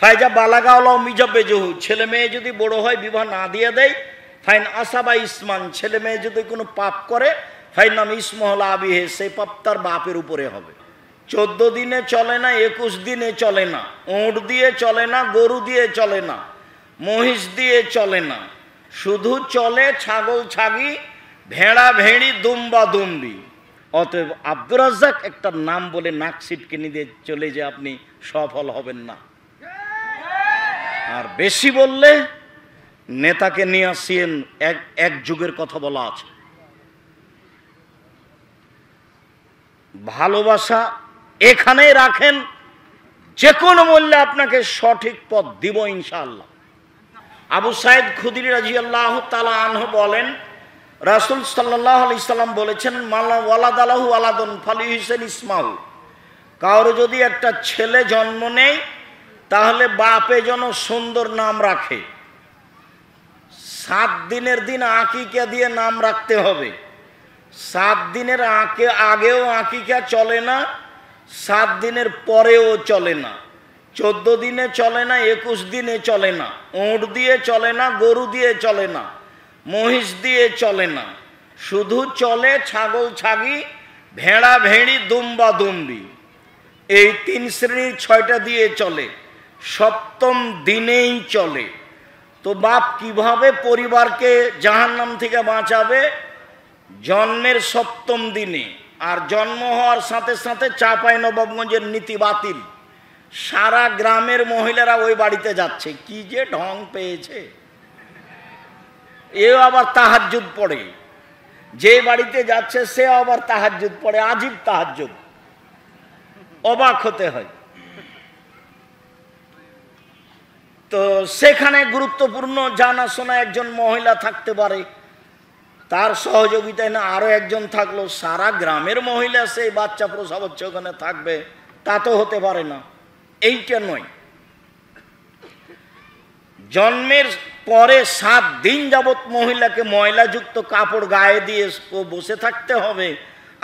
ফাইজা বালাগাওলা মিজাবে জহু ছেলে মেয়ে যদি বড় হয় বিবাহ না দিয়ে দেয় ফাইন আসাবা ইসমান ছেলে মেয়ে যদি কোনো পাপ করে ফাইন নাম ইসমহল আবিহে সেই পাপ তার বাপের উপরে হবে চোদ্দ দিনে চলে না একুশ দিনে চলে না উঁট দিয়ে চলে না গরু দিয়ে চলে না মহিষ দিয়ে চলে না শুধু চলে ছাগল ছাগি ভেড়া ভেড়ি দুম্বা দুম্বি অতএব আব্দুর রাজ্জাক একটা নাম বলে নাক ছিটকে নিয়ে চলে যে আপনি সফল হবেন না আর বেশি বললে নেতাকে নিয়ে আসিয়েন এক এক যুগের কথা বলা আছে ভালোবাসা এখানে রাখেন যে কোনো মূল্যে আপনাকে সঠিক পথ দিব ইনশাআল্লাহ আবু সাহেব খুদির রাজি আল্লাহ তালা আনহ বলেন রাসুল সাল্লাহ আলি সাল্লাম বলেছেন মালা ওয়ালাদ আলাহু আলাদন ফালি হুসেন ইসমাউ কারো যদি একটা ছেলে জন্ম নেয় তাহলে বাপে যেন সুন্দর নাম রাখে সাত দিনের দিন আঁকিকা দিয়ে নাম রাখতে হবে সাত দিনের আঁকে আগেও আঁকিকা চলে না সাত দিনের পরেও চলে না চোদ্দ দিনে চলে না একুশ দিনে চলে না উঁট দিয়ে চলে না গরু দিয়ে চলে না মহিষ দিয়ে চলে না শুধু চলে ছাগল ছাগি ভেড়া ভেড়ি দুম্বা দুম্বি এই তিন শ্রেণীর ছয়টা দিয়ে চলে সপ্তম দিনেই চলে তো বাপ কিভাবে পরিবারকে জাহান্নাম থেকে বাঁচাবে জন্মের সপ্তম দিনে আর জন্ম হওয়ার সাথে সাথে চাপাই নবাবগঞ্জের নীতি বাতিল সারা গ্রামের মহিলারা ওই বাড়িতে যাচ্ছে কি যে ঢং পেয়েছে এও আবার তাহাজুদ পড়ে যে বাড়িতে যাচ্ছে সে আবার তাহাজুদ পড়ে আজীব তাহাজুদ অবাক হতে হয় তো সেখানে গুরুত্বপূর্ণ জানাশোনা একজন মহিলা থাকতে পারে তার সহযোগিতায় না আরও একজন থাকলো সারা গ্রামের মহিলা সেই বাচ্চা প্রসব হচ্ছে ওখানে থাকবে তা তো হতে পারে না এইটা নয় জন্মের পরে সাত দিন যাবৎ মহিলাকে ময়লাযুক্ত কাপড় গায়ে দিয়ে বসে থাকতে হবে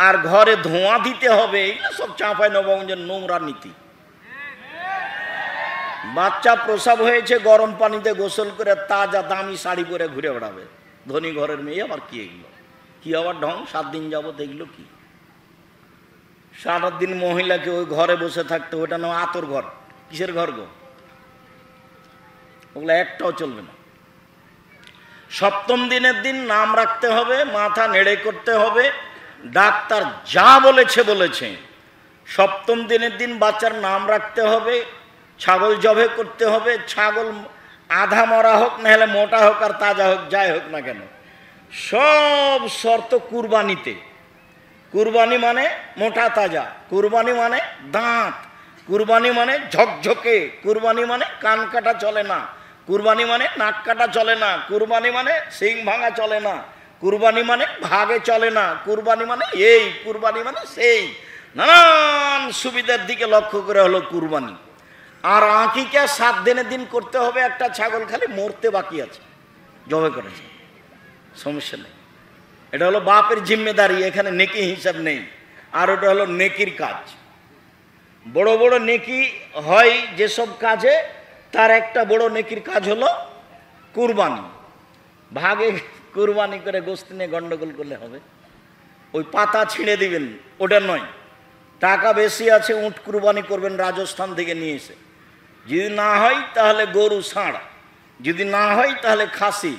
আর ঘরে ধোঁয়া দিতে হবে এইটা সব চাঁপাই নবগঞ্জের নোংরা নীতি বাচ্চা প্রসাব হয়েছে গরম পানিতে গোসল করে তাজা দামি শাড়ি পরে ঘুরে বেড়াবে ধনী ঘরের মেয়ে আবার কি এগুলো কি আবার ঢং সাত দিন যাবো দেখলো কি সারাদিন মহিলাকে ওই ঘরে বসে থাকতে ওটা না আতর ঘর কিসের ঘর গো ওগুলো একটাও চলবে না সপ্তম দিনের দিন নাম রাখতে হবে মাথা নেড়ে করতে হবে ডাক্তার যা বলেছে বলেছে সপ্তম দিনের দিন বাচ্চার নাম রাখতে হবে ছাগল জবে করতে হবে ছাগল আধা মরা হোক নাহলে মোটা হোক আর তাজা হোক যাই হোক না কেন সব শর্ত কুরবানিতে কুরবানি মানে মোটা তাজা কুরবানি মানে দাঁত কুরবানি মানে ঝকঝকে কুরবানি মানে কান কাটা চলে না কুরবানি মানে নাক কাটা চলে না কুরবানি মানে সিং ভাঙা চলে না কুরবানি মানে ভাগে চলে না কুরবানি মানে এই কুরবানি মানে সেই নানান সুবিধার দিকে লক্ষ্য করে হলো কুরবানি আর আঁকিকে সাত দিনের দিন করতে হবে একটা ছাগল খালি মরতে বাকি আছে জবে করেছে সমস্যা নেই এটা হলো বাপের জিম্মেদারি এখানে নেকি হিসাব নেই আর ওটা হলো নেকির কাজ বড় বড় নেকি হয় যেসব কাজে তার একটা বড় নেকির কাজ হলো কুরবানি ভাগে কুরবানি করে গোস্ত নিয়ে গণ্ডগোল করলে হবে ওই পাতা ছিঁড়ে দিবেন ওটা নয় টাকা বেশি আছে উঁট কুরবানি করবেন রাজস্থান থেকে নিয়ে এসে যদি না হয় তাহলে গরু ষাঁড় যদি না হয় তাহলে খাসি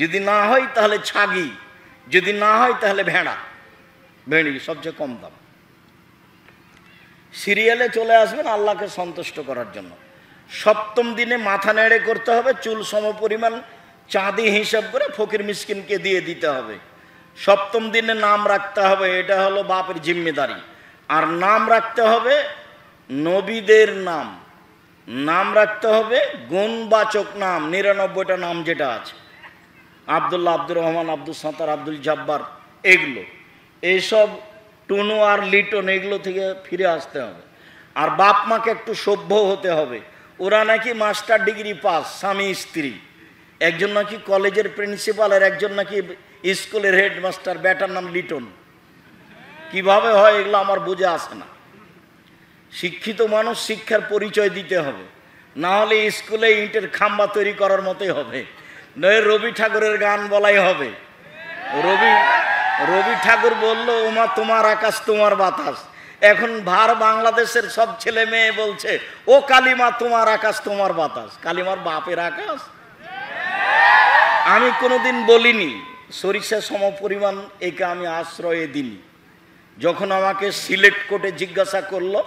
যদি না হয় তাহলে ছাগি যদি না হয় তাহলে ভেড়া ভেড়ি সবচেয়ে কম দাম সিরিয়ালে চলে আসবেন আল্লাহকে সন্তুষ্ট করার জন্য সপ্তম দিনে মাথা নেড়ে করতে হবে চুল সমপরিমাণ চাঁদি হিসাব করে ফকির মিসকিনকে দিয়ে দিতে হবে সপ্তম দিনে নাম রাখতে হবে এটা হলো বাপের জিম্মেদারি আর নাম রাখতে হবে নবীদের নাম নাম রাখতে হবে গুণবাচক নাম নিরানব্বইটা নাম যেটা আছে আবদুল্লাহ আব্দুর রহমান আব্দুল সাঁতার আব্দুল জাব্বার এগুলো এইসব টুনু আর লিটন এগুলো থেকে ফিরে আসতে হবে আর বাপ মাকে একটু সভ্য হতে হবে ওরা নাকি মাস্টার ডিগ্রি পাস স্বামী স্ত্রী একজন নাকি কলেজের প্রিন্সিপাল আর একজন নাকি স্কুলের হেডমাস্টার ব্যাটার নাম লিটন কিভাবে হয় এগুলো আমার বুঝে আসে না শিক্ষিত মানুষ শিক্ষার পরিচয় দিতে হবে না হলে স্কুলে ইটের খাম্বা তৈরি করার মতোই হবে নয় রবি ঠাকুরের গান বলাই হবে রবি রবি ঠাকুর বলল ওমা তোমার আকাশ তোমার বাতাস এখন ভার বাংলাদেশের সব ছেলে মেয়ে বলছে ও কালিমা তোমার আকাশ তোমার বাতাস কালিমার বাপের আকাশ আমি কোনোদিন বলিনি সরিষা সমপরিমাণ একে আমি আশ্রয়ে দিনি যখন আমাকে সিলেক্ট কোর্টে জিজ্ঞাসা করলো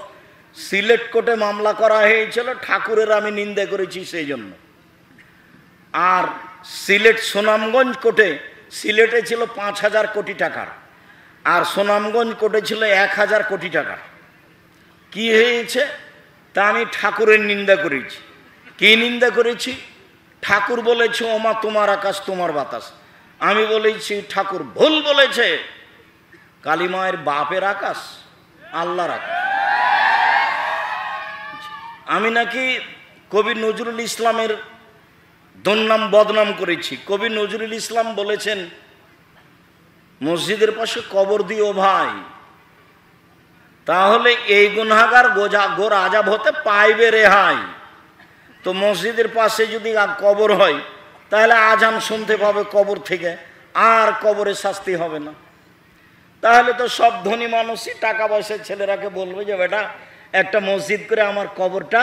সিলেট কোর্টে মামলা করা হয়েছিল ঠাকুরের আমি নিন্দা করেছি সেই জন্য আর সিলেট সুনামগঞ্জ কোর্টে সিলেটে ছিল পাঁচ হাজার কোটি টাকার আর সুনামগঞ্জ কোর্টে ছিল এক হাজার কোটি টাকার কি হয়েছে তা আমি ঠাকুরের নিন্দা করেছি কি নিন্দা করেছি ঠাকুর বলেছে ওমা তোমার আকাশ তোমার বাতাস আমি বলেছি ঠাকুর ভুল বলেছে কালিমায়ের বাপের আকাশ আল্লাহর আকাশ আমি নাকি কবি নজরুল ইসলামের দন্নাম বদনাম করেছি কবি নজরুল ইসলাম বলেছেন মসজিদের পাশে কবর দিও ভাই তাহলে এই গুনাগার গোজা গোর আজাব হতে পাইবে রেহাই তো মসজিদের পাশে যদি কবর হয় তাহলে আজান শুনতে পাবে কবর থেকে আর কবরে শাস্তি হবে না তাহলে তো সব ধনী মানুষই টাকা পয়সার ছেলেরাকে বলবে যে বেটা একটা মসজিদ করে আমার কবরটা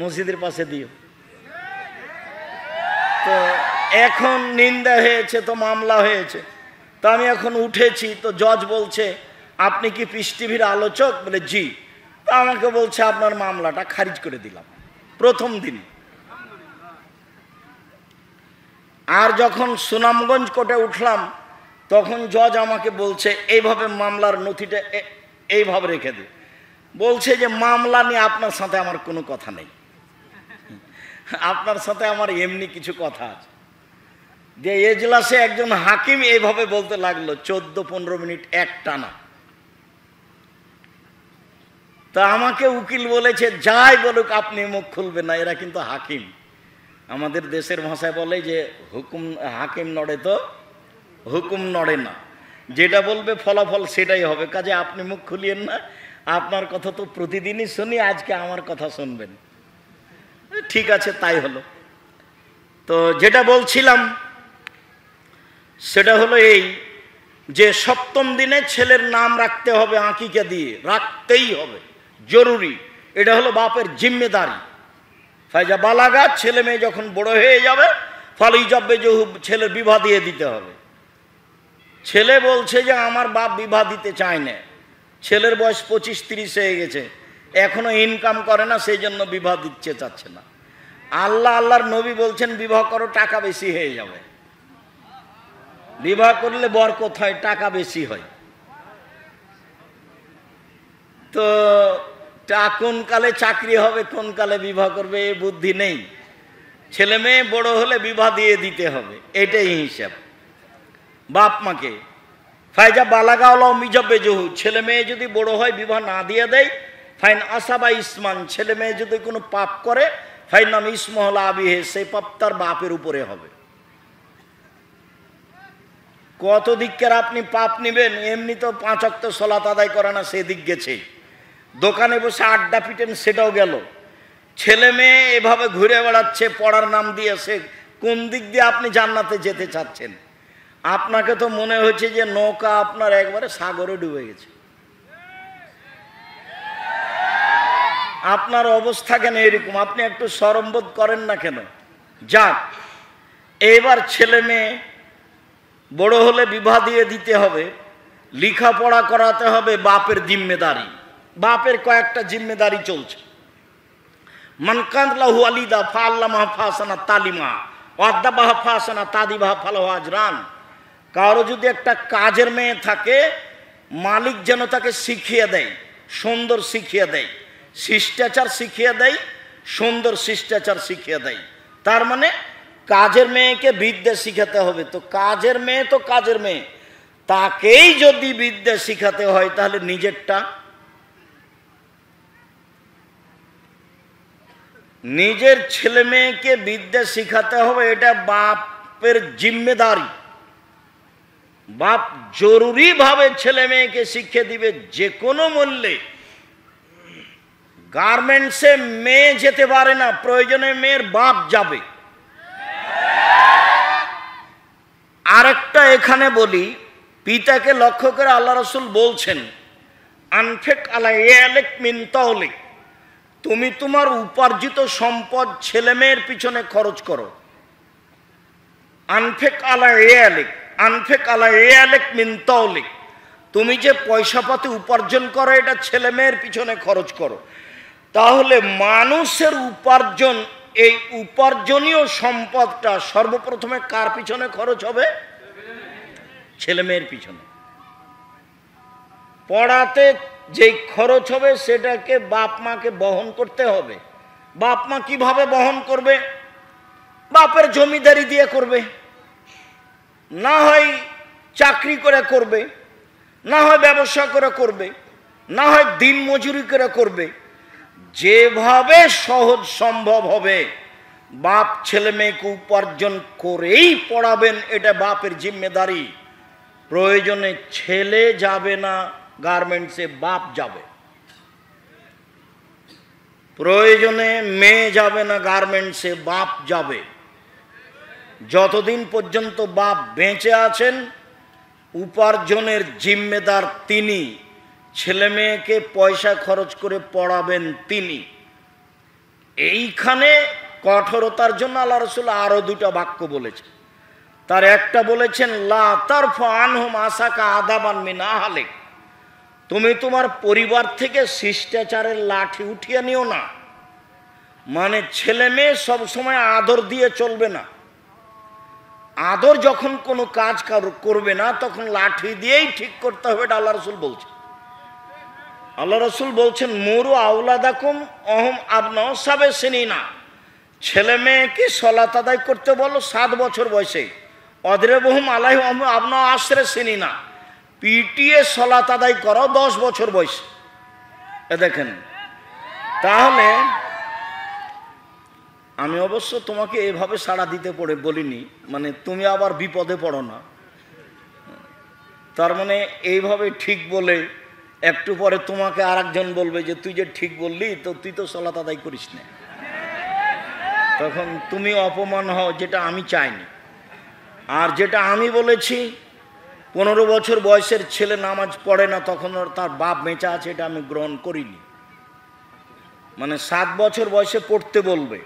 মসজিদের পাশে দিও তো এখন নিন্দা হয়েছে তো মামলা হয়েছে তো আমি এখন উঠেছি তো জজ বলছে আপনি কি পিস টিভির আলোচক বলে জি তা আমাকে বলছে আপনার মামলাটা খারিজ করে দিলাম প্রথম দিন আর যখন সুনামগঞ্জ কোর্টে উঠলাম তখন জজ আমাকে বলছে এইভাবে মামলার নথিটা এইভাবে রেখে দিই বলছে যে মামলা নিয়ে আপনার সাথে আমার কোনো কথা নেই আপনার সাথে আমার এমনি কিছু কথা আছে যে এজলাসে একজন হাকিম এইভাবে বলতে লাগলো চোদ্দ পনেরো মিনিট এক টানা তা আমাকে উকিল বলেছে যাই বলুক আপনি মুখ খুলবেন না এরা কিন্তু হাকিম আমাদের দেশের ভাষায় বলে যে হুকুম হাকিম নড়ে তো হুকুম নড়ে না যেটা বলবে ফলাফল সেটাই হবে কাজে আপনি মুখ খুলিয়েন না আপনার কথা তো প্রতিদিনই শুনি আজকে আমার কথা শুনবেন ঠিক আছে তাই হলো তো যেটা বলছিলাম সেটা হলো এই যে সপ্তম দিনে ছেলের নাম রাখতে হবে আঁকিকে দিয়ে রাখতেই হবে জরুরি এটা হলো বাপের জিম্মেদারি ফাইজা বালাগা ছেলে মেয়ে যখন বড় হয়ে যাবে ফলে ইজব্বে জহু ছেলের বিবাহ দিয়ে দিতে হবে ছেলে বলছে যে আমার বাপ বিবাহ দিতে চায় না ছেলের বয়স পঁচিশ তিরিশ হয়ে গেছে এখনও ইনকাম করে না সেই জন্য বিবাহ দিচ্ছে চাচ্ছে না আল্লাহ আল্লাহর নবী বলছেন বিবাহ করো টাকা বেশি হয়ে যাবে বিবাহ করলে বর কোথায় টাকা বেশি হয় তো কোন কালে চাকরি হবে কোন কালে বিবাহ করবে এ বুদ্ধি নেই ছেলে মেয়ে বড় হলে বিবাহ দিয়ে দিতে হবে এটাই হিসাব বাপ মাকে ফাইজা মিজব মিজাবেজহু ছেলে মেয়ে যদি বড় হয় বিবাহ না দিয়ে দেয় ফাইন আসাবা ইসমান ছেলে মেয়ে যদি কোনো পাপ করে ফাইন নাম ইসমহল আবিহে সেই পাপ তার বাপের উপরে হবে কত দিককার আপনি পাপ নিবেন এমনি তো পাঁচ অক্ত সলাত আদায় করে না সেদিক গেছে দোকানে বসে আড্ডা পিটেন সেটাও গেল ছেলে মেয়ে এভাবে ঘুরে বেড়াচ্ছে পড়ার নাম দিয়ে সে কোন দিক দিয়ে আপনি জান্নাতে যেতে চাচ্ছেন আপনাকে তো মনে হচ্ছে যে নৌকা আপনার একবারে সাগরে ডুবে গেছে আপনার অবস্থা কেন এরকম আপনি একটু সরম্বোধ করেন না কেন যাক এবার ছেলে মেয়ে বড় হলে বিবাহ দিয়ে দিতে হবে লেখাপড়া করাতে হবে বাপের জিম্মেদারি বাপের কয়েকটা জিম্মেদারি চলছে মানকান্ত লাহু আলিদা ফা আল্লাহ ফাসানা তালিমা অদ্দাবাহা ফাসানা তাদিবাহা ফালহাজ রান কারো যদি একটা কাজের মেয়ে থাকে মালিক যেন তাকে শিখিয়ে দেয় সুন্দর শিখিয়ে দেয় শিষ্টাচার শিখিয়ে দেয় সুন্দর শিষ্টাচার শিখিয়ে দেয় তার মানে কাজের মেয়েকে বিদ্যা শিখাতে হবে তো কাজের মেয়ে তো কাজের মেয়ে তাকেই যদি বিদ্যা শিখাতে হয় তাহলে নিজেরটা নিজের ছেলে মেয়েকে বিদ্যা শিখাতে হবে এটা বাপের জিম্মেদারি বাপ জরুরিভাবে ছেলে মেয়েকে শিক্ষা দিবে যে কোনো মূল্যে গার্মেন্টসে মেয়ে যেতে পারে না প্রয়োজনে মেয়ের বাপ যাবে আরেকটা এখানে বলি পিতাকে লক্ষ্য করে আল্লাহ রসুল বলছেন আনফেক আলা এলেক মিনতাহলে তুমি তোমার উপার্জিত সম্পদ ছেলে মেয়ের পিছনে খরচ করো আনফেক আলা এলেক আনফেক আলা এ মিনতলিক তুমি যে পয়সা পাতি উপার্জন করো এটা ছেলে মেয়ের পিছনে খরচ করো তাহলে মানুষের উপার্জন এই উপার্জনীয় সম্পদটা সর্বপ্রথমে কার পিছনে খরচ হবে ছেলে মেয়ের পিছনে পড়াতে যেই খরচ হবে সেটাকে বাপ মাকে বহন করতে হবে বাপ মা কীভাবে বহন করবে বাপের জমিদারি দিয়ে করবে না হয় চাকরি করে করবে না হয় ব্যবসা করে করবে না হয় দিন মজুরি করে করবে যেভাবে সহজ সম্ভব হবে বাপ ছেলে মেয়েকে উপার্জন করেই পড়াবেন এটা বাপের জিম্মেদারি প্রয়োজনে ছেলে যাবে না গার্মেন্টসে বাপ যাবে প্রয়োজনে মেয়ে যাবে না গার্মেন্টসে বাপ যাবে যতদিন পর্যন্ত বাপ বেঁচে আছেন উপার্জনের জিম্মেদার তিনি ছেলে মেয়েকে পয়সা খরচ করে পড়াবেন তিনি এইখানে কঠোরতার জন্য আল্লাহ রসুল আরও দুটা বাক্য বলেছেন তার একটা বলেছেন লা তার ফানহুম আসাকা আদাবান মিনা হালে তুমি তোমার পরিবার থেকে শিষ্টাচারের লাঠি উঠিয়ে নিও না মানে ছেলে মেয়ে সবসময় আদর দিয়ে চলবে না আদর যখন কোনো কাজ করবে না তখন লাঠি দিয়েই ঠিক করতে হবে এটা আল্লাহ রসুল বলছে আল্লাহ রসুল বলছেন মোরু আউলাদাকুম অহম আবনাও সাবে সিনি না ছেলে মেয়েকে সলাত আদায় করতে বলো সাত বছর বয়সে অদরে বহুম আলাই আপনার আশ্রে সিনি না পিটিএ সলাত আদায় করো দশ বছর বয়সে দেখেন তাহলে আমি অবশ্য তোমাকে এভাবে সাড়া দিতে পড়ে বলিনি মানে তুমি আবার বিপদে পড়ো না তার মানে এইভাবে ঠিক বলে একটু পরে তোমাকে আর একজন বলবে যে তুই যে ঠিক বললি তো তুই তো সলাত আদায় করিস না তখন তুমি অপমান হও যেটা আমি চাইনি আর যেটা আমি বলেছি পনেরো বছর বয়সের ছেলে নামাজ পড়ে না তখন তার বাপ বেঁচা আছে এটা আমি গ্রহণ করিনি মানে সাত বছর বয়সে পড়তে বলবে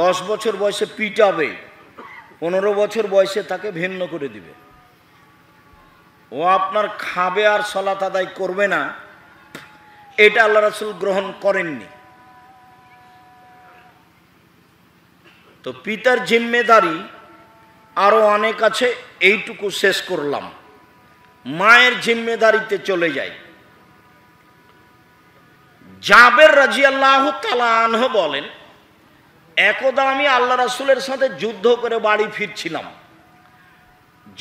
দশ বছর বয়সে পিটাবে পনেরো বছর বয়সে তাকে ভিন্ন করে দিবে ও আপনার খাবে আর সলাত আদায় করবে না এটা আল্লাহ রাসুল গ্রহণ করেননি তো পিতার জিম্মেদারি আরও অনেক আছে এইটুকু শেষ করলাম মায়ের জিম্মেদারিতে চলে যাই যাবের রাজিয়াল্লাহ তালা আনহ বলেন একদা আমি আল্লাহ রাসুলের সাথে যুদ্ধ করে বাড়ি ফিরছিলাম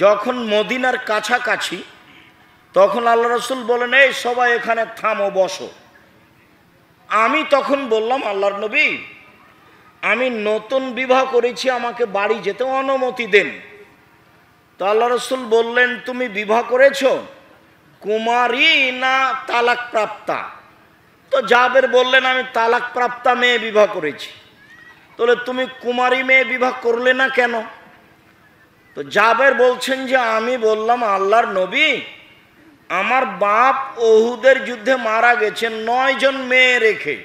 যখন মদিনার কাছাকাছি তখন আল্লাহ রসুল বলেন এই সবাই এখানে থামো বসো আমি তখন বললাম আল্লাহর নবী আমি নতুন বিবাহ করেছি আমাকে বাড়ি যেতে অনুমতি দেন তো আল্লাহ রসুল বললেন তুমি বিবাহ করেছ কুমারী না তালাক প্রাপ্তা তো জাবের বললেন আমি তালাক প্রাপ্তা মেয়ে বিবাহ করেছি তাহলে তুমি কুমারী মেয়ে বিবাহ করলে না কেন তো জাবের বলছেন যে আমি বললাম আল্লাহর নবী আমার বাপ ওহুদের যুদ্ধে মারা গেছেন নয় জন মেয়ে রেখে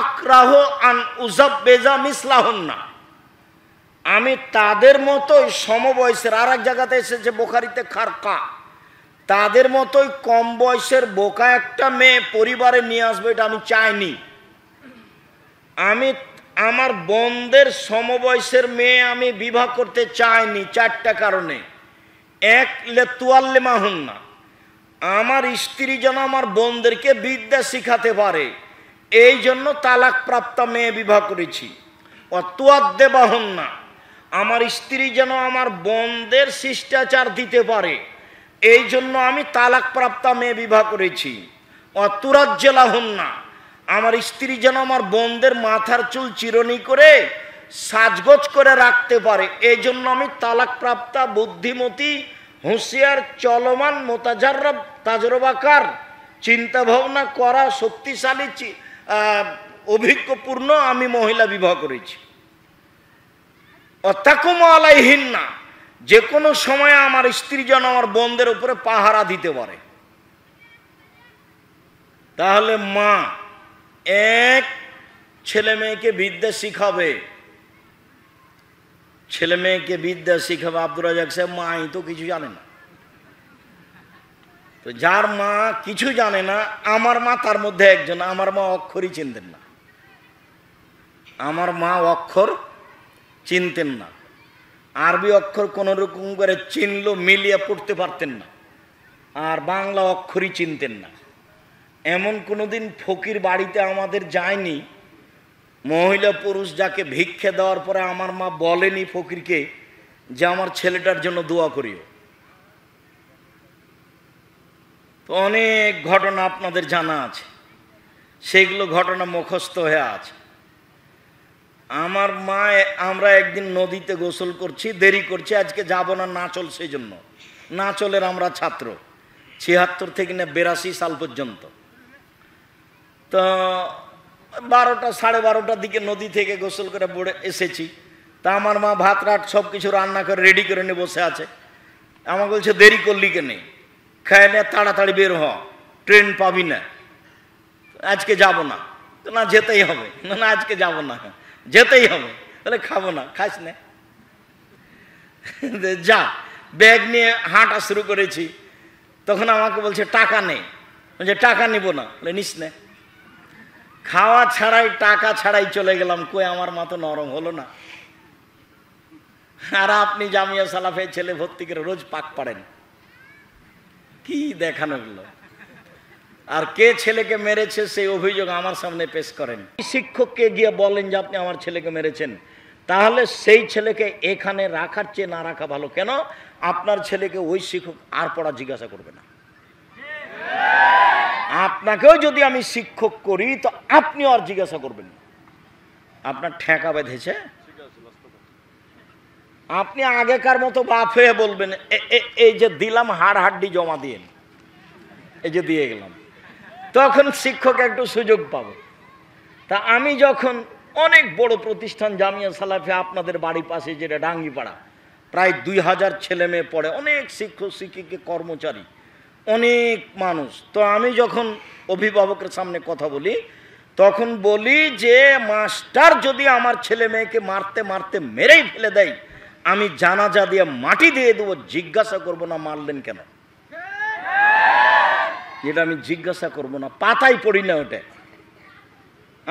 আক্রাহ আন উজাব বেজা মিসলাহন না আমি তাদের মতোই সমবয়সের আর এক জায়গাতে এসেছে বোখারিতে খারকা তাদের মতোই কম বয়সের বোকা একটা মেয়ে পরিবারে নিয়ে আসবে এটা আমি চাইনি আমি আমার বন্ধের সমবয়সের মেয়ে আমি বিবাহ করতে চাইনি চারটা কারণে এক লেতুয়াল্লে না আমার স্ত্রী যেন আমার বোনদেরকে বিদ্যা শিখাতে পারে এই জন্য তালাক প্রাপ্তা মেয়ে বিবাহ করেছি অতুয়াদ্দে না আমার স্ত্রী যেন আমার বন্ধের শিষ্টাচার দিতে পারে এই জন্য আমি তালাক প্রাপ্তা মেয়ে বিবাহ করেছি হন না আমার স্ত্রী যেন আমার বোনদের মাথার চুল চিরনি করে সাজগোজ করে রাখতে পারে এই জন্য আমি তালাকপ্রাপ্তা বুদ্ধিমতী হুঁশিয়ার চলমান মোতাজারব তাজরবাকার চিন্তা ভাবনা করা শক্তিশালী অভিজ্ঞপূর্ণ আমি মহিলা বিবাহ করেছি অত্যাকুম আলাইহীন না যে কোনো সময় আমার স্ত্রী যেন আমার বোনদের উপরে পাহারা দিতে পারে তাহলে মা এক ছেলে মেয়েকে বিদ্যা শিখাবে ছেলে মেয়েকে বিদ্যা শিখাবে আব্দুল রাজাক সাহেব মাই তো কিছু জানে না তো যার মা কিছু জানে না আমার মা তার মধ্যে একজন আমার মা অক্ষরই চিনতেন না আমার মা অক্ষর চিনতেন না আরবি অক্ষর কোনো রকম করে চিনলো মিলিয়ে পড়তে পারতেন না আর বাংলা অক্ষরই চিনতেন না এমন কোনো দিন ফকির বাড়িতে আমাদের যায়নি মহিলা পুরুষ যাকে ভিক্ষে দেওয়ার পরে আমার মা বলেনি ফকিরকে যে আমার ছেলেটার জন্য দোয়া করিও তো অনেক ঘটনা আপনাদের জানা আছে সেগুলো ঘটনা মুখস্থ হয়ে আছে আমার মা আমরা একদিন নদীতে গোসল করছি দেরি করছি আজকে যাব না নাচল সেই জন্য নাচলের আমরা ছাত্র ছিয়াত্তর থেকে না বিরাশি সাল পর্যন্ত তো বারোটা সাড়ে বারোটার দিকে নদী থেকে গোসল করে বড়ে এসেছি তা আমার মা ভাত রাত সব কিছু রান্না করে রেডি করে নিয়ে বসে আছে আমার বলছে দেরি করলি কেনে খায় না তাড়াতাড়ি বের হ ট্রেন পাবি না আজকে যাব না না যেতেই হবে না আজকে যাব না যেতেই হবে তাহলে খাবো না খাস না যা ব্যাগ নিয়ে হাঁটা শুরু করেছি তখন আমাকে বলছে টাকা নেই বলছে টাকা নিব না বলে নিস না খাওয়া ছাড়াই টাকা ছাড়াই চলে গেলাম কই আমার মতো নরম হলো না আর আপনি জামিয়া সালাফে ছেলে ভর্তি করে রোজ পাক পারেন কি দেখানো গেলো আর কে ছেলেকে মেরেছে সেই অভিযোগ আমার সামনে পেশ করেন শিক্ষককে গিয়ে বলেন যে আপনি আমার ছেলেকে মেরেছেন তাহলে সেই ছেলেকে এখানে রাখার চেয়ে না রাখা ভালো কেন আপনার ছেলেকে ওই শিক্ষক আর পড়া জিজ্ঞাসা করবে না আপনাকেও যদি আমি শিক্ষক করি তো আপনি আর জিজ্ঞাসা করবেন আপনার ঠেকা বেঁধেছে আপনি আগেকার মতো বাপ হয়ে বলবেন এই যে দিলাম হাড় হাড্ডি জমা দিয়ে এই যে দিয়ে গেলাম তখন শিক্ষক একটু সুযোগ পাব তা আমি যখন অনেক বড় প্রতিষ্ঠান জামিয়া সালাফে আপনাদের বাড়ি পাশে যেটা ডাঙ্গিপাড়া প্রায় দুই হাজার ছেলে মেয়ে পড়ে অনেক শিক্ষক শিক্ষিকা কর্মচারী অনেক মানুষ তো আমি যখন অভিভাবকের সামনে কথা বলি তখন বলি যে মাস্টার যদি আমার ছেলে মেয়েকে মারতে মারতে মেরেই ফেলে দেয় আমি জানাজা দিয়ে মাটি দিয়ে দেবো জিজ্ঞাসা করব না মারলেন কেন এটা আমি জিজ্ঞাসা করব না পাতাই পড়ি না ওটা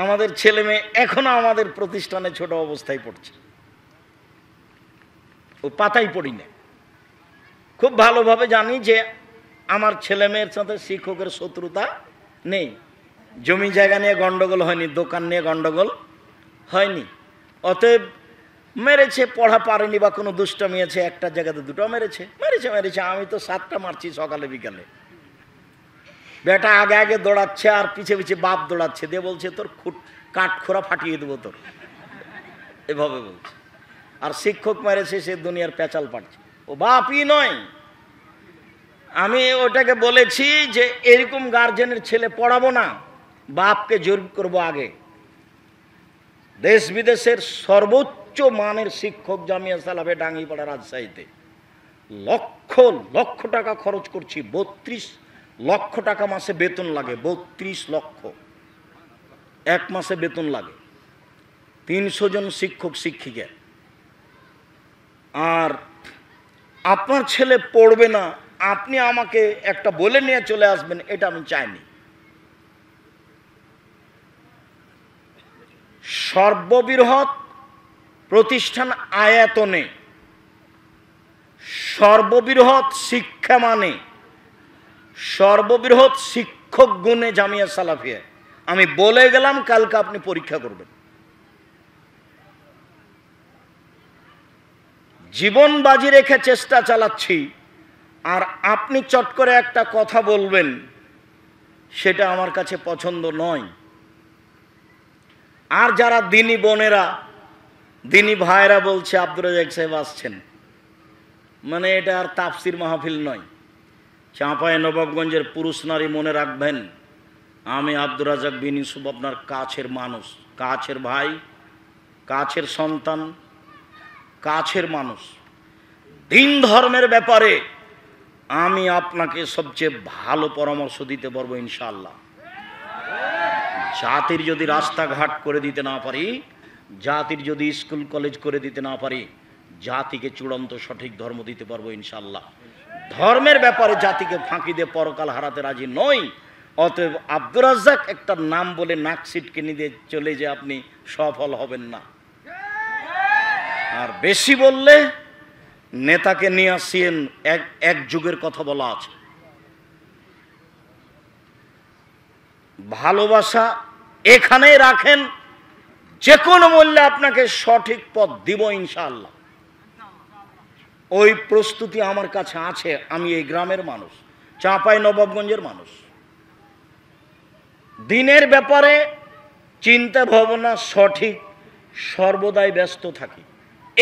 আমাদের ছেলে মেয়ে এখনও আমাদের প্রতিষ্ঠানে ছোট অবস্থায় পড়ছে ও পাতাই পড়ি না খুব ভালোভাবে জানি যে আমার ছেলে মেয়ের সাথে শিক্ষকের শত্রুতা নেই জমি জায়গা নিয়ে গণ্ডগোল হয়নি দোকান নিয়ে গণ্ডগোল হয়নি অতএব মেরেছে পড়া পারেনি বা কোনো দুষ্ট মেয়েছে একটা জায়গাতে দুটো মেরেছে মেরেছে মেরেছে আমি তো সাতটা মারছি সকালে বিকালে বেটা আগে আগে দৌড়াচ্ছে আর পিছে পিছে বাপ দৌড়াচ্ছে দিয়ে বলছে তোর খুট কাঠখোরা ফাটিয়ে দেবো তোর এভাবে বলছে আর শিক্ষক মেরেছে সে দুনিয়ার পেঁচাল পাড়ছে ও বাপই নয় আমি ওটাকে বলেছি যে এরকম গার্জেনের ছেলে পড়াবো না বাপকে জোর করব আগে দেশ বিদেশের সর্বোচ্চ মানের শিক্ষক জামিয়া সালাবে ডাঙ্গিপাড়া রাজশাহীতে লক্ষ লক্ষ টাকা খরচ করছি বত্রিশ লক্ষ টাকা মাসে বেতন লাগে বত্রিশ লক্ষ এক মাসে বেতন লাগে তিনশো জন শিক্ষক শিক্ষিকা আর আপনার ছেলে পড়বে না আপনি আমাকে একটা বলে নিয়ে চলে আসবেন এটা আমি চাইনি সর্ববৃহৎ প্রতিষ্ঠান আয়াতনে সর্ববৃহৎ শিক্ষা মানে সর্ববৃহৎ শিক্ষক গুণে জামিয়া সালাফিয়া আমি বলে গেলাম কালকে আপনি পরীক্ষা করবেন জীবন বাজি রেখে চেষ্টা চালাচ্ছি আর আপনি চট করে একটা কথা বলবেন সেটা আমার কাছে পছন্দ নয় আর যারা দিনী বোনেরা দিনী ভাইরা বলছে আব্দুর রাজাক সাহেব আসছেন মানে এটা আর তাফসির মাহফিল নয় চাঁপায় নবাবগঞ্জের পুরুষ নারী মনে রাখবেন আমি আব্দুর রাজাক বিন ইউসুফ আপনার কাছের মানুষ কাছের ভাই কাছের সন্তান কাছের মানুষ দিন ধর্মের ব্যাপারে আমি আপনাকে সবচেয়ে ভালো পরামর্শ দিতে পারবো ইনশাল্লাহ জাতির যদি রাস্তাঘাট করে দিতে না পারি জাতির যদি স্কুল কলেজ করে দিতে না পারি জাতিকে চূড়ান্ত সঠিক ধর্ম দিতে পারবো ইনশাল্লাহ ধর্মের ব্যাপারে জাতিকে ফাঁকি দিয়ে পরকাল হারাতে রাজি নই অতএব আব্দুর রাজ্জাক একটা নাম বলে নাক কিনে দিয়ে চলে যে আপনি সফল হবেন না আর বেশি বললে নেতাকে নিয়ে আসিয়েন এক এক যুগের কথা বলা আছে ভালোবাসা এখানে রাখেন যে কোনো মূল্যে আপনাকে সঠিক পথ দিব ইনশাআল্লাহ ওই প্রস্তুতি আমার কাছে আছে আমি এই গ্রামের মানুষ চাঁপাই নবাবগঞ্জের মানুষ দিনের ব্যাপারে চিন্তা ভাবনা সঠিক সর্বদাই ব্যস্ত থাকি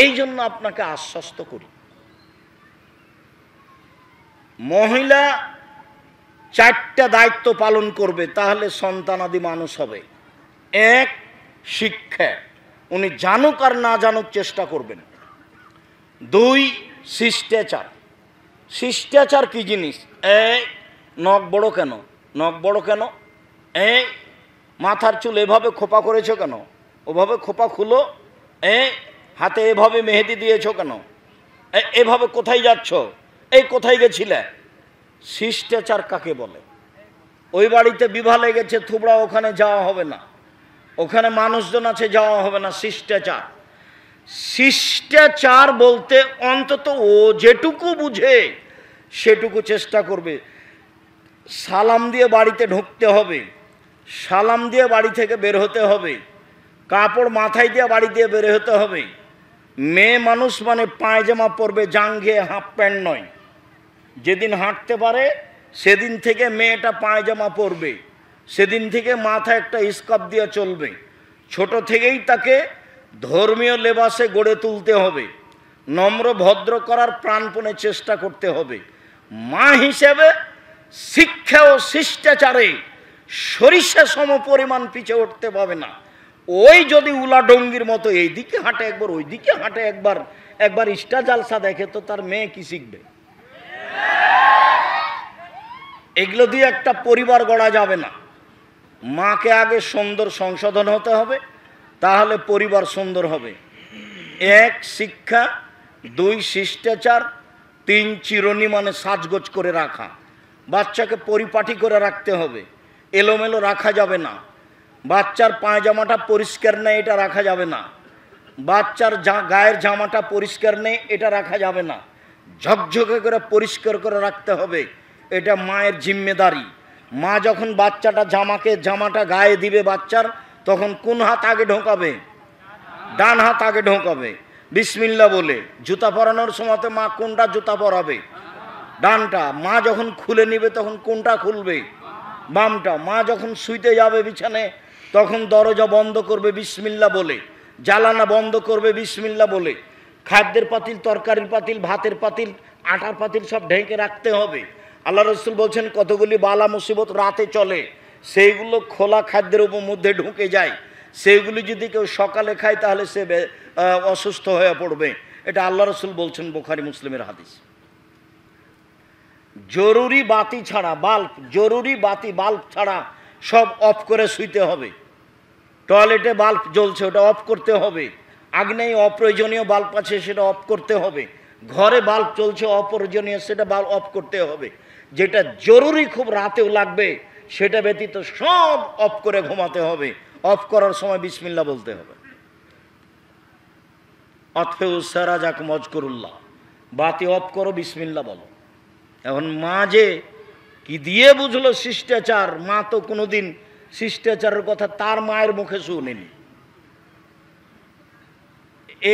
এই জন্য আপনাকে আশ্বস্ত করি মহিলা চারটা দায়িত্ব পালন করবে তাহলে সন্তানাদি মানুষ হবে এক শিক্ষা উনি জানুক আর না জানুক চেষ্টা করবেন দুই শিষ্টাচার শিষ্টাচার কি জিনিস এ নখ বড় কেন নখ বড় কেন এ মাথার চুল এভাবে খোপা করেছো কেন ওভাবে খোপা খুলো এ হাতে এভাবে মেহেদি দিয়েছো কেন এভাবে কোথায় যাচ্ছ এই কোথায় গেছিলে শিষ্টাচার কাকে বলে ওই বাড়িতে বিবাহ লেগেছে থুবড়া ওখানে যাওয়া হবে না ওখানে মানুষজন আছে যাওয়া হবে না শিষ্টাচার শিষ্টাচার বলতে অন্তত ও যেটুকু বুঝে সেটুকু চেষ্টা করবে সালাম দিয়ে বাড়িতে ঢুকতে হবে সালাম দিয়ে বাড়ি থেকে বের হতে হবে কাপড় মাথায় দিয়ে বাড়ি দিয়ে বের হতে হবে মেয়ে মানুষ মানে পায়জামা পরবে জাঙ্গে হাফ প্যান্ট নয় যেদিন হাঁটতে পারে সেদিন থেকে মেয়েটা পায়জামা পরবে সেদিন থেকে মাথা একটা স্কাপ দিয়ে চলবে ছোট থেকেই তাকে ধর্মীয় লেবাসে গড়ে তুলতে হবে নম্র ভদ্র করার প্রাণপণে চেষ্টা করতে হবে মা হিসেবে শিক্ষা ও শিষ্টাচারে সরিষা সম পরিমাণ পিছে উঠতে পাবে না ওই যদি উলাডঙ্গির মতো এইদিকে হাঁটে একবার ওইদিকে হাঁটে একবার একবার ইষ্টা জালসা দেখে তো তার মেয়ে কি শিখবে এগুলো দিয়ে একটা পরিবার গড়া যাবে না মাকে আগে সুন্দর সংশোধন হতে হবে তাহলে পরিবার সুন্দর হবে এক শিক্ষা দুই শিষ্টাচার তিন চিরনি মানে সাজগোজ করে রাখা বাচ্চাকে পরিপাটি করে রাখতে হবে এলোমেলো রাখা যাবে না বাচ্চার পায়জামাটা পরিষ্কার নেই এটা রাখা যাবে না বাচ্চার গায়ের জামাটা পরিষ্কার নেই এটা রাখা যাবে না ঝকঝকে করে পরিষ্কার করে রাখতে হবে এটা মায়ের জিম্মেদারি মা যখন বাচ্চাটা জামাকে জামাটা গায়ে দিবে বাচ্চার তখন কোন হাত আগে ঢোকাবে ডান হাত আগে ঢোকাবে বিসমিল্লা বলে জুতা পরানোর সময়তে মা কোনটা জুতা পরাবে ডানটা মা যখন খুলে নিবে তখন কোনটা খুলবে বামটা মা যখন শুইতে যাবে বিছানে তখন দরজা বন্ধ করবে বিসমিল্লা বলে জ্বালানা বন্ধ করবে বিসমিল্লা বলে খাদ্যের পাতিল তরকারির পাতিল ভাতের পাতিল আটার পাতিল সব ঢেকে রাখতে হবে আল্লাহ রসুল বলছেন কতগুলি বালা মুসিবত রাতে চলে সেইগুলো খোলা খাদ্যের উপর মধ্যে ঢুকে যায় সেইগুলি যদি কেউ সকালে খায় তাহলে সে অসুস্থ হয়ে পড়বে এটা আল্লাহ রসুল বলছেন বোখারি মুসলিমের হাদিস জরুরি বাতি ছাড়া বাল্ব জরুরি বাতি বাল্ব ছাড়া সব অফ করে শুইতে হবে টয়লেটে বাল্ব জ্বলছে ওটা অফ করতে হবে আগ্নেয় অপ্রয়োজনীয় বাল্ব আছে সেটা অফ করতে হবে ঘরে বাল্ব চলছে অপ্রয়োজনীয় সেটা বাল্ব অফ করতে হবে যেটা জরুরি খুব রাতেও লাগবে সেটা ব্যতীত সব অফ করে ঘুমাতে হবে অফ করার সময় বিসমিল্লা বলতে হবে অথেউ সারা যাক মজকরুল্লাহ বাতি অফ করো বিসমিল্লা বলো এখন মা যে কি দিয়ে বুঝলো শিষ্টাচার মা তো কোনোদিন শিষ্টাচারের কথা তার মায়ের মুখে শুনেনি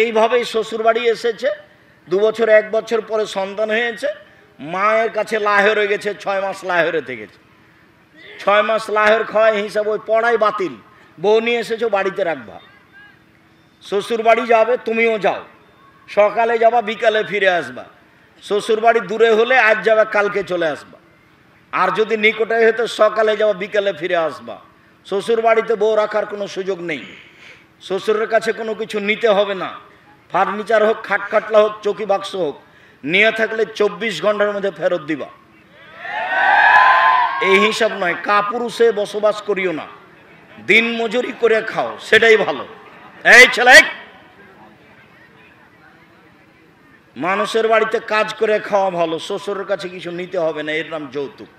এইভাবেই শ্বশুরবাড়ি এসেছে দু বছর এক বছর পরে সন্তান হয়েছে মায়ের কাছে লাহের হয়ে গেছে ছয় মাস লাহেরে থেকেছে ছয় মাস লাহের খাওয়াই হিসাবে ওই পড়াই বাতিল বউ নিয়ে এসেছো বাড়িতে রাখবা শ্বশুর বাড়ি যাবে তুমিও যাও সকালে যাবা বিকালে ফিরে আসবা শ্বশুর বাড়ি দূরে হলে আজ যাবে কালকে চলে আসবা আর যদি নিকটে হতো সকালে যাবা বিকালে ফিরে আসবা শ্বশুর বাড়িতে বউ রাখার কোনো সুযোগ নেই শ্বশুরের কাছে কোনো কিছু নিতে হবে না ফার্নিচার হোক খাট খাটলা হোক চকি বাক্স হোক নিয়ে থাকলে চব্বিশ ঘন্টার মধ্যে ফেরত দিবা এই হিসাব নয় কাপুরুষে বসবাস করিও না দিন মজুরি করে খাও সেটাই ভালো এই ছেলে মানুষের বাড়িতে কাজ করে খাওয়া ভালো শ্বশুরের কাছে কিছু নিতে হবে না এর নাম যৌতুক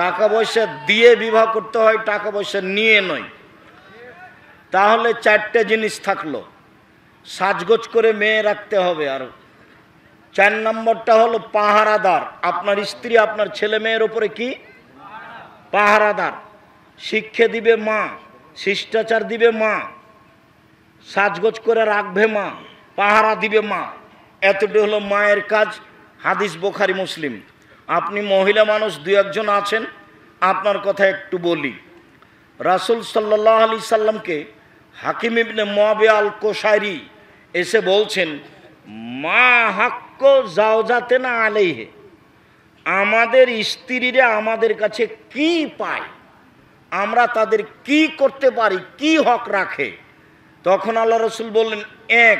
টাকা পয়সা দিয়ে বিবাহ করতে হয় টাকা পয়সা নিয়ে নয় তাহলে চারটে জিনিস থাকলো সাজগোজ করে মেয়ে রাখতে হবে আর চার নম্বরটা হলো পাহারাদার আপনার স্ত্রী আপনার ছেলে মেয়ের ওপরে কি পাহারাদার শিক্ষে দিবে মা শিষ্টাচার দিবে মা সাজগোজ করে রাখবে মা পাহারা দিবে মা এতটি হলো মায়ের কাজ হাদিস বোখারি মুসলিম আপনি মহিলা মানুষ দু একজন আছেন আপনার কথা একটু বলি রাসুল সাল্লাহ আলি সাল্লামকে হাকিম ইবনে মবে আল কোসারি এসে বলছেন মা হাক্য যাওজাতে না আলেহে আমাদের স্ত্রীরা আমাদের কাছে কি পায় আমরা তাদের কি করতে পারি কি হক রাখে তখন আল্লাহ রসুল বললেন এক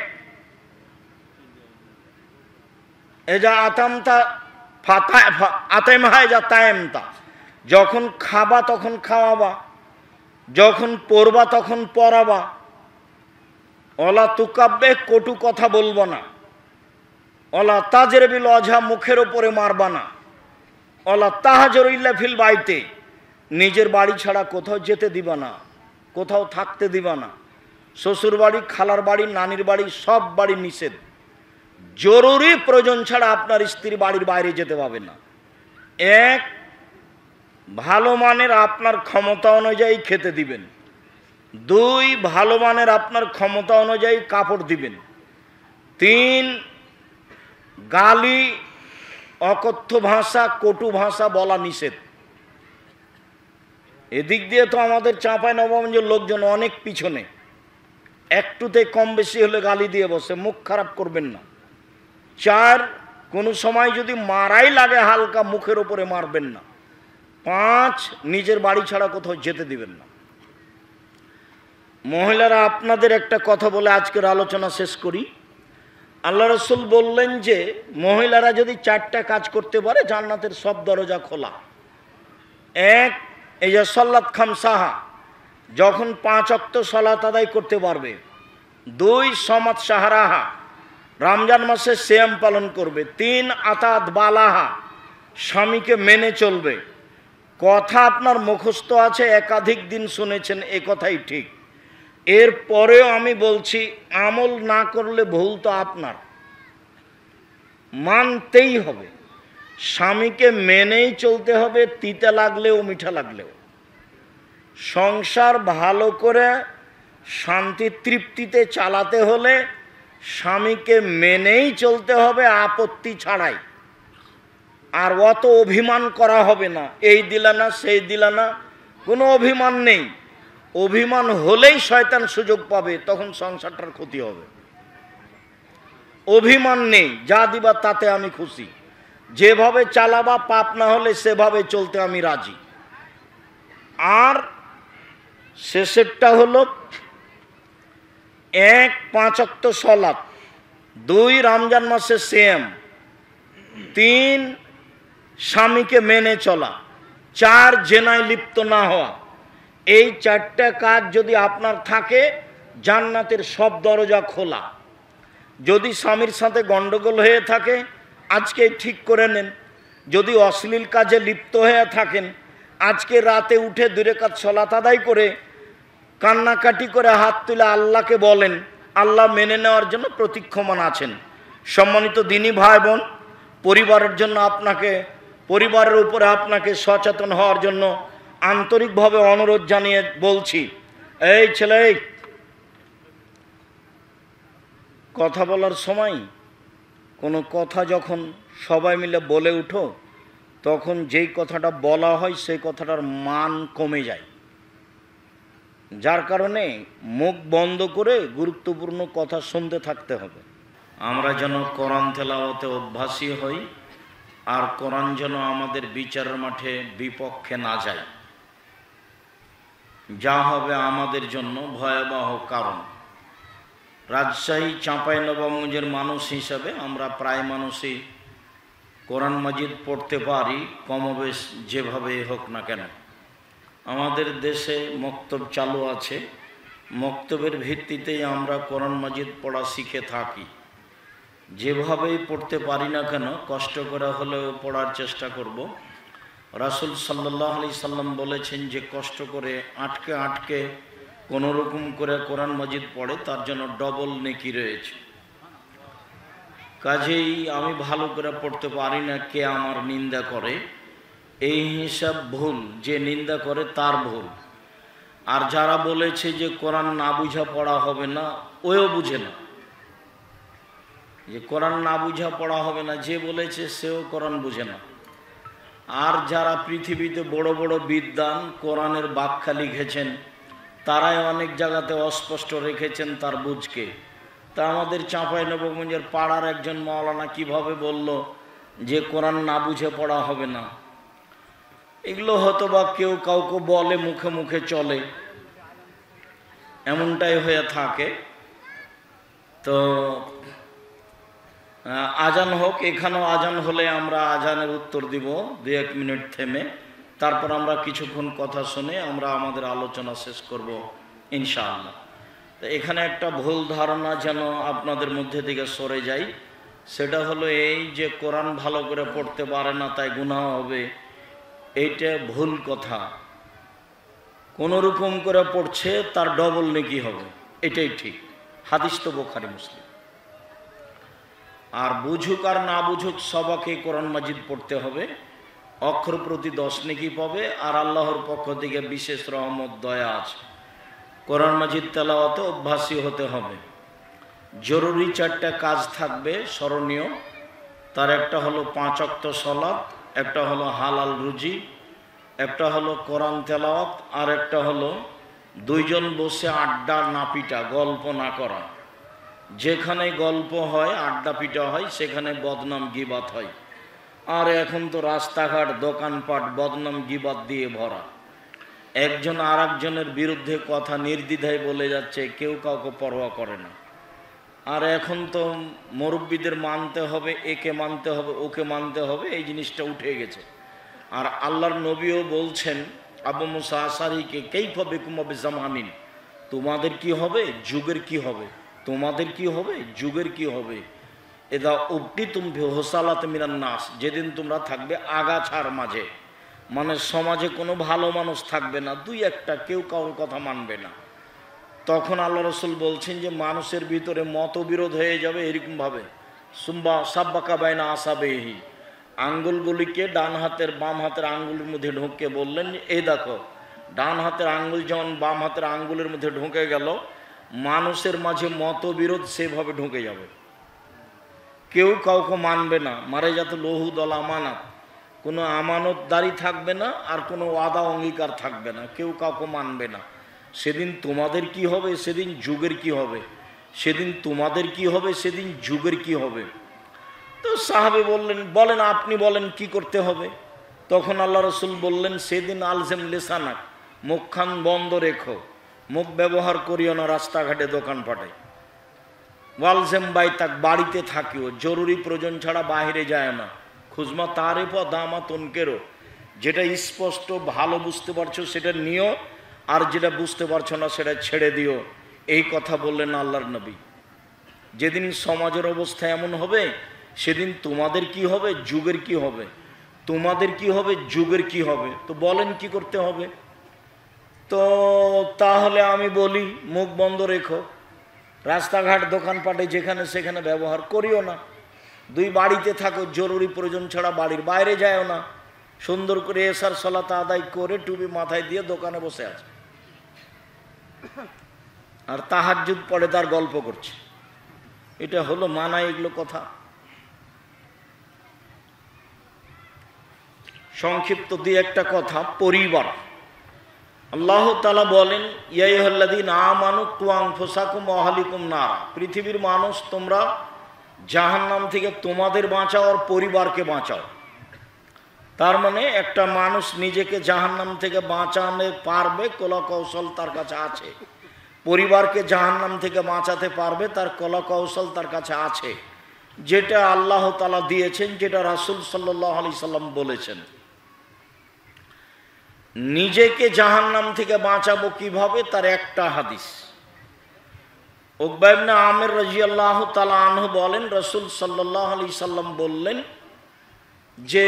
এজা আতামতা ফাতা হায় যা তায়েমতা যখন খাবা তখন খাওয়াবা যখন পড়বা তখন পড়াবা অলা তুকাব্যে কটু কথা বলবো না অলা তাজের বিল অঝা মুখের ওপরে মারবা না অলা তাহাজর ইল্লা ফিল বাইতে নিজের বাড়ি ছাড়া কোথাও যেতে দিবা না কোথাও থাকতে দিবা না শ্বশুর বাড়ি খালার বাড়ি নানির বাড়ি সব বাড়ি নিষেধ জরুরি প্রয়োজন ছাড়া আপনার স্ত্রীর বাড়ির বাইরে যেতে পাবে না এক ভালো মানের আপনার ক্ষমতা অনুযায়ী খেতে দিবেন দুই ভালো মানের আপনার ক্ষমতা অনুযায়ী কাপড় দিবেন তিন গালি অকথ্য ভাষা কটু ভাষা বলা নিষেধ এদিক দিয়ে তো আমাদের চাঁপাই নবমঞ্জের লোকজন অনেক পিছনে একটুতে কম বেশি হলে গালি দিয়ে বসে মুখ খারাপ করবেন না চার কোনো সময় যদি মারাই লাগে হালকা মুখের ওপরে মারবেন না পাঁচ নিজের বাড়ি ছাড়া কোথাও যেতে দিবেন না মহিলারা আপনাদের একটা কথা বলে আজকের আলোচনা শেষ করি আল্লাহ রসুল বললেন যে মহিলারা যদি চারটা কাজ করতে পারে জান্নাতের সব দরজা খোলা এক এই যে সল্লাত সাহা যখন পাঁচ অক্ত সলাত আদায় করতে পারবে দুই সমাজ সাহারাহা রমজান মাসে শ্যাম পালন করবে তিন আতাত বালাহা স্বামীকে মেনে চলবে কথা আপনার মুখস্থ আছে একাধিক দিন শুনেছেন এ কথাই ঠিক এর পরেও আমি বলছি আমল না করলে ভুল তো আপনার মানতেই হবে স্বামীকে মেনেই চলতে হবে তিতে লাগলেও মিঠা লাগলেও সংসার ভালো করে শান্তি তৃপ্তিতে চালাতে হলে স্বামীকে মেনেই চলতে হবে আপত্তি ছাড়াই আর অত অভিমান করা হবে না এই দিলানা সেই দিলানা কোনো অভিমান নেই অভিমান হলেই শয়তান সুযোগ পাবে তখন সংসারটার ক্ষতি হবে অভিমান নেই যা দিবা তাতে আমি খুশি যেভাবে চালাবা পাপ না হলে সেভাবে চলতে আমি রাজি আর শেষেরটা হলো এক পাঁচক্ত সলাপ দুই রমজান মাসে সেম তিন স্বামীকে মেনে চলা চার জেনায় লিপ্ত না হওয়া এই চারটা কাজ যদি আপনার থাকে জান্নাতের সব দরজা খোলা যদি স্বামীর সাথে গণ্ডগোল হয়ে থাকে আজকে ঠিক করে নেন যদি অশ্লীল কাজে লিপ্ত হয়ে থাকেন আজকে রাতে উঠে দূরে কাজ সলাত আদায় করে কান্নাকাটি করে হাত তুলে আল্লাহকে বলেন আল্লাহ মেনে নেওয়ার জন্য প্রতিক্ষমান আছেন সম্মানিত দিনী ভাই বোন পরিবারের জন্য আপনাকে পরিবারের উপরে আপনাকে সচেতন হওয়ার জন্য আন্তরিকভাবে অনুরোধ জানিয়ে বলছি এই ছেলে কথা বলার সময় কোনো কথা যখন সবাই মিলে বলে উঠো তখন যেই কথাটা বলা হয় সেই কথাটার মান কমে যায় যার কারণে মুখ বন্ধ করে গুরুত্বপূর্ণ কথা শুনতে থাকতে হবে আমরা যেন করান তেলাওয়াতে অভ্যাসী হই আর কোরআন যেন আমাদের বিচারের মাঠে বিপক্ষে না যায় যা হবে আমাদের জন্য ভয়াবহ কারণ রাজশাহী চাঁপাইনবাবগঞ্জের মানুষ হিসাবে আমরা প্রায় মানুষই কোরআন মাজিদ পড়তে পারি কমবেশ যেভাবেই হোক না কেন আমাদের দেশে মক্তব চালু আছে মক্তবের ভিত্তিতেই আমরা কোরআন মাজিদ পড়া শিখে থাকি যেভাবেই পড়তে পারি না কেন কষ্ট করে হলেও পড়ার চেষ্টা করব। রাসুল সাল্লাহ আলি সাল্লাম বলেছেন যে কষ্ট করে আটকে আটকে কোনো রকম করে কোরআন মজিদ পড়ে তার জন্য ডবল নেকি রয়েছে কাজেই আমি ভালো করে পড়তে পারি না কে আমার নিন্দা করে এই হিসাব ভুল যে নিন্দা করে তার ভুল আর যারা বলেছে যে কোরআন না বুঝা পড়া হবে না ওও বুঝে না যে কোরআন না বুঝা পড়া হবে না যে বলেছে সেও কোরআন বুঝে না আর যারা পৃথিবীতে বড় বড় বিদ্যান কোরআনের বাক্যা লিখেছেন তারাই অনেক জায়গাতে অস্পষ্ট রেখেছেন তার বুঝকে তা আমাদের চাঁপাই নবগঞ্জের পাড়ার একজন মাওলানা কিভাবে বলল যে কোরআন না বুঝে পড়া হবে না এগুলো হয়তো বা কেউ কাউকে বলে মুখে মুখে চলে এমনটাই হয়ে থাকে তো আজান হোক এখানেও আজান হলে আমরা আজানের উত্তর দিব দু এক মিনিট থেমে তারপর আমরা কিছুক্ষণ কথা শুনে আমরা আমাদের আলোচনা শেষ করব ইনশাআল্লাহ তো এখানে একটা ভুল ধারণা যেন আপনাদের মধ্যে থেকে সরে যাই সেটা হলো এই যে কোরআন ভালো করে পড়তে পারে না তাই গুণা হবে এইটা ভুল কথা কোনোরকম করে পড়ছে তার ডবল নেকি হবে এটাই ঠিক হাদিস তো বোখারি মুসলিম আর বুঝুক আর না বুঝুক সবাকে কোরআন মাজিদ পড়তে হবে অক্ষর প্রতি দশ নেকি পাবে আর আল্লাহর পক্ষ থেকে বিশেষ রহমত দয়া আছে কোরআন মাজিদ তেলাওয়াতে অভ্যাসী হতে হবে জরুরি চারটা কাজ থাকবে স্মরণীয় তার একটা হলো পাঁচ অক্ত সলাপ একটা হলো হালাল রুজি একটা হলো কোরআন তেলাওয়াত আর একটা হলো দুইজন বসে আড্ডা না পিটা গল্প না করা যেখানে গল্প হয় আড্ডা পিটা হয় সেখানে বদনাম গিবাত হয় আর এখন তো রাস্তাঘাট দোকানপাট বদনাম গিবাত দিয়ে ভরা একজন আর একজনের বিরুদ্ধে কথা নির্দ্বিধায় বলে যাচ্ছে কেউ কাউকে পরোয়া করে না আর এখন তো মুরব্বীদের মানতে হবে একে মানতে হবে ওকে মানতে হবে এই জিনিসটা উঠে গেছে আর আল্লাহর নবীও বলছেন আবু মুসা আসারিকে কেই ফবে কুমাবে জামানিন তোমাদের কি হবে যুগের কি হবে তোমাদের কি হবে যুগের কি হবে এদা অব্দি তুমি হোসালাত মিনান নাস যেদিন তোমরা থাকবে আগাছার মাঝে মানে সমাজে কোনো ভালো মানুষ থাকবে না দুই একটা কেউ কারোর কথা মানবে না তখন আল্লাহ রসুল বলছেন যে মানুষের ভিতরে মতবিরোধ হয়ে যাবে এরকমভাবে সুম্বা সাব্বাকা বাইনা আসাবেহি আঙ্গুলগুলিকে ডান হাতের বাম হাতের আঙ্গুলের মধ্যে ঢুকে বললেন এই দেখো ডান হাতের আঙ্গুল যেমন বাম হাতের আঙ্গুলের মধ্যে ঢুকে গেল মানুষের মাঝে মতবিরোধ সেভাবে ঢুকে যাবে কেউ কাউকে মানবে না মারে যাতে দল আমানত কোনো আমানতদারি থাকবে না আর কোনো ওয়াদা অঙ্গীকার থাকবে না কেউ কাউকে মানবে না সেদিন তোমাদের কি হবে সেদিন যুগের কি হবে সেদিন তোমাদের কি হবে সেদিন যুগের কি হবে তো সাহাবে বললেন বলেন আপনি বলেন কি করতে হবে তখন আল্লাহ রসুল বললেন সেদিন আলজেম লেসানাক মুখ্যান বন্ধ রেখো মুখ ব্যবহার করিও না রাস্তাঘাটে দোকানপাটে ওয়ালজেম বাই তাক বাড়িতে থাকিও জরুরি প্রয়োজন ছাড়া বাহিরে যায় না খুজমা তারে প দামা তনকেরও যেটা স্পষ্ট ভালো বুঝতে পারছো সেটা নিও আর যেটা বুঝতে পারছো না সেটা ছেড়ে দিও এই কথা বললেন আল্লাহর নবী যেদিন সমাজের অবস্থা এমন হবে সেদিন তোমাদের কি হবে যুগের কি হবে তোমাদের কি হবে যুগের কি হবে তো বলেন কি করতে হবে তো তাহলে আমি বলি মুখ বন্ধ রেখো রাস্তাঘাট দোকানপাটে যেখানে সেখানে ব্যবহার করিও না দুই বাড়িতে থাকো জরুরি প্রয়োজন ছাড়া বাড়ির বাইরে যায়ও না সুন্দর করে এসার সলাতা আদায় করে টুপি মাথায় দিয়ে দোকানে বসে আছে আর তাহার যুগ পরে তার গল্প করছে এটা হলো মানা এগুলো কথা সংক্ষিপ্ত দিয়ে একটা কথা পরিবার আল্লাহ তালা বলেন ইয়াইহল্লাদিন আমানু কুয়াং ফোসাকুম অহালিকুম নারা পৃথিবীর মানুষ তোমরা জাহান্নাম থেকে তোমাদের বাঁচাও আর পরিবারকে বাঁচাও তার মানে একটা মানুষ নিজেকে জাহান্নাম থেকে বাঁচানো পারবে কলা কৌশল তার কাছে আছে পরিবারকে জাহান্নাম থেকে বাঁচাতে পারবে তার কলা কৌশল তার কাছে আছে যেটা আল্লাহ তালা দিয়েছেন যেটা রাসুল সাল্লি সাল্লাম বলেছেন নিজেকে জাহান্নাম থেকে বাঁচাবো কিভাবে তার একটা হাদিস উকবাইবনা আমের রাজিয়াল্লাহ তালা বলেন রসুল সাল্লাহ আলি সাল্লাম বললেন যে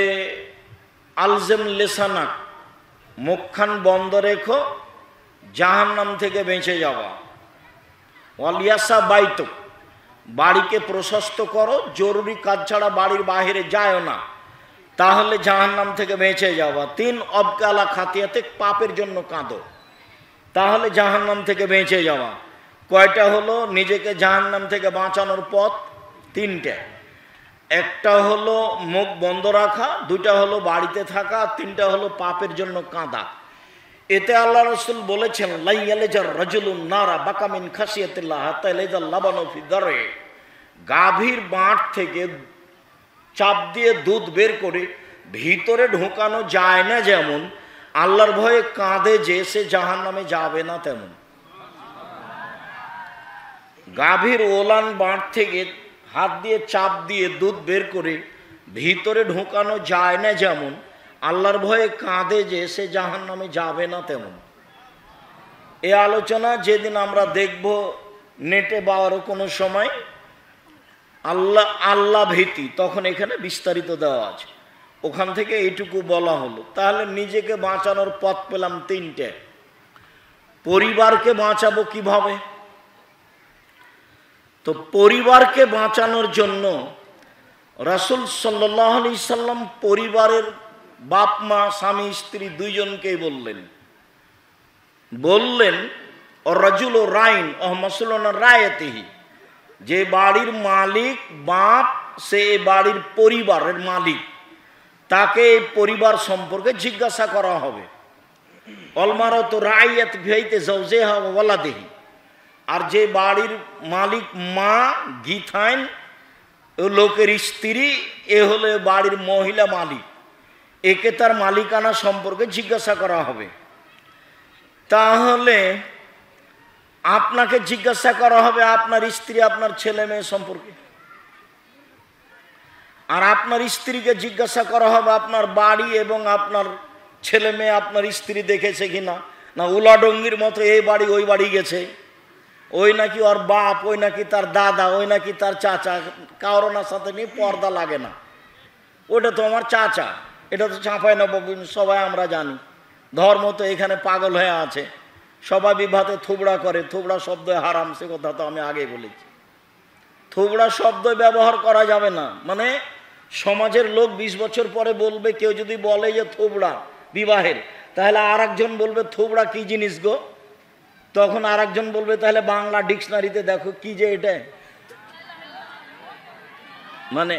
আলজেম লেসানা মুখখান বন্ধ রেখো জাহান্নাম থেকে বেঁচে যাওয়া ওয়ালিয়াসা বাইত বাড়িকে প্রশস্ত করো জরুরি কাজ ছাড়া বাড়ির বাহিরে যায় না তাহলে জাহান্নাম থেকে বেঁচে যাওয়া তিন অবকালা খাতিয়াতে পাপের জন্য কাঁদো তাহলে জাহান্নাম থেকে বেঁচে যাওয়া কয়টা হলো নিজেকে জাহান্নাম থেকে বাঁচানোর পথ তিনটে একটা হলো মুখ বন্ধ রাখা দুটা হলো বাড়িতে থাকা তিনটা হলো পাপের জন্য কাঁদা এতে আল্লাহ রসুল বলেছেন লাইয়ালেজার রজুলুন নারা বাকামিন খাসিয়াতিল্লাহ হাতাইলেজার লাবানো ফিদারে গাভীর বাঁট থেকে চাপ দিয়ে দুধ বের করে ভিতরে ঢোকানো যায় না যেমন আল্লাহর ভয়ে কাঁধে যে সে জাহান নামে যাবে না তেমন গাভীর ওলান বাঁধ থেকে হাত দিয়ে চাপ দিয়ে দুধ বের করে ভিতরে ঢোকানো যায় না যেমন আল্লাহর ভয়ে কাঁধে যে সে জাহান নামে যাবে না তেমন এ আলোচনা যেদিন আমরা দেখব নেটে বা আরও কোনো সময় আল্লাহ আল্লাহ ভীতি তখন এখানে বিস্তারিত দেওয়া আছে ওখান থেকে এইটুকু বলা হলো তাহলে নিজেকে বাঁচানোর পথ পেলাম তিনটে পরিবারকে বাঁচাবো কিভাবে তো পরিবারকে বাঁচানোর জন্য রাসুল সাল্লাহ আলি সাল্লাম পরিবারের বাপ মা স্বামী স্ত্রী দুইজনকেই বললেন বললেন ও রাজুল ও রাইন ও মাসুলনা রায়তেহি যে বাড়ির মালিক বাপ সে বাড়ির পরিবারের মালিক তাকে পরিবার সম্পর্কে জিজ্ঞাসা করা হবে অলমারত রায়ত ভিয়াইতে জৌজে হওয়া দেহি আর যে বাড়ির মালিক মা গীথাইন লোকের স্ত্রী এ হলে বাড়ির মহিলা মালিক একে তার মালিকানা সম্পর্কে জিজ্ঞাসা করা হবে তাহলে আপনাকে জিজ্ঞাসা করা হবে আপনার স্ত্রী আপনার ছেলে মেয়ে সম্পর্কে আর আপনার স্ত্রীকে জিজ্ঞাসা করা হবে আপনার বাড়ি এবং আপনার ছেলে মেয়ে আপনার স্ত্রী দেখেছে কি না না উলাডঙ্গির মতো এই বাড়ি ওই বাড়ি গেছে ওই নাকি ওর বাপ ওই নাকি তার দাদা ওই নাকি তার চাচা না সাথে নিয়ে পর্দা লাগে না ওটা তো আমার চাচা এটা তো চাঁপাই না সবাই আমরা জানি ধর্ম তো এখানে পাগল হয়ে আছে সবাই বিভাতে থুবড়া করে থুবড়া শব্দ হারাম সে কথা তো আমি আগে বলেছি থুবড়া শব্দ ব্যবহার করা যাবে না মানে সমাজের লোক ২০ বছর পরে বলবে কেউ যদি বলে যে থুবড়া বিবাহের তাহলে আর বলবে থুবড়া কি জিনিস গো তখন আর বলবে তাহলে বাংলা ডিকশনারিতে দেখো কি যে এটা মানে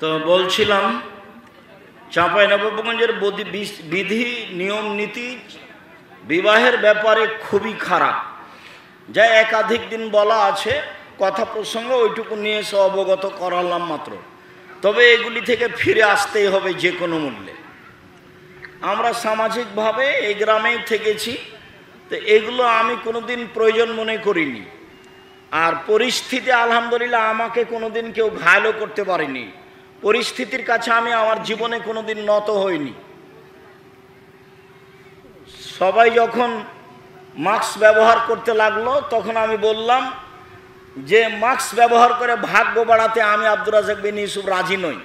তো বলছিলাম চাঁপাইনবাবগঞ্জের বিধি নিয়ম নীতি বিবাহের ব্যাপারে খুবই খারাপ যা একাধিক দিন বলা আছে কথা প্রসঙ্গে ওইটুকু নিয়ে এসে অবগত করালাম মাত্র তবে এগুলি থেকে ফিরে আসতেই হবে যে কোনো মূল্যে আমরা সামাজিকভাবে এই গ্রামেই থেকেছি তো এগুলো আমি কোনো দিন প্রয়োজন মনে করিনি আর পরিস্থিতি আলহামদুলিল্লাহ আমাকে কোনো দিন কেউ ঘায়লও করতে পারেনি পরিস্থিতির কাছে আমি আমার জীবনে কোনোদিন নত হইনি সবাই যখন মাস্ক ব্যবহার করতে লাগলো তখন আমি বললাম যে মাস্ক ব্যবহার করে ভাগ্য বাড়াতে আমি আব্দুর রাজাক বিন ইউসুফ রাজি নই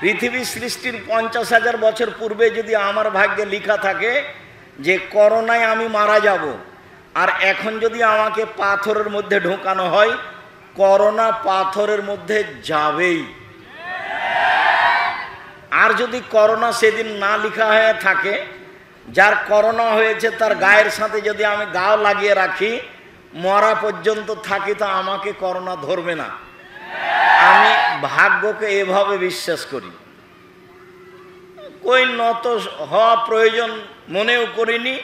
পৃথিবী সৃষ্টির পঞ্চাশ হাজার বছর পূর্বে যদি আমার ভাগ্যে লেখা থাকে যে করোনায় আমি মারা যাব আর এখন যদি আমাকে পাথরের মধ্যে ঢোকানো হয় করোনা পাথরের মধ্যে যাবেই আর যদি করোনা সেদিন না লিখা হয়ে থাকে যার করোনা হয়েছে তার গায়ের সাথে যদি আমি গাও লাগিয়ে রাখি মরা পর্যন্ত থাকি তো আমাকে করোনা ধরবে না আমি ভাগ্যকে এভাবে বিশ্বাস করি কই নত হওয়া প্রয়োজন মনেও করিনি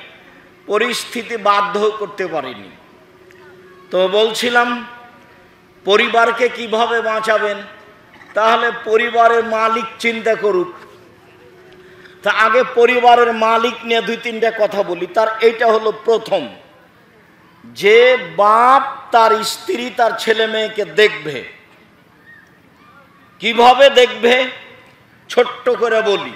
পরিস্থিতি বাধ্য করতে পারিনি তো বলছিলাম পরিবারকে কিভাবে বাঁচাবেন তাহলে পরিবারের মালিক চিন্তা করুক তা আগে পরিবারের মালিক নিয়ে দুই তিনটা কথা বলি তার এইটা হলো প্রথম যে বাপ তার স্ত্রী তার ছেলে মেয়েকে দেখবে কিভাবে দেখবে ছোট্ট করে বলি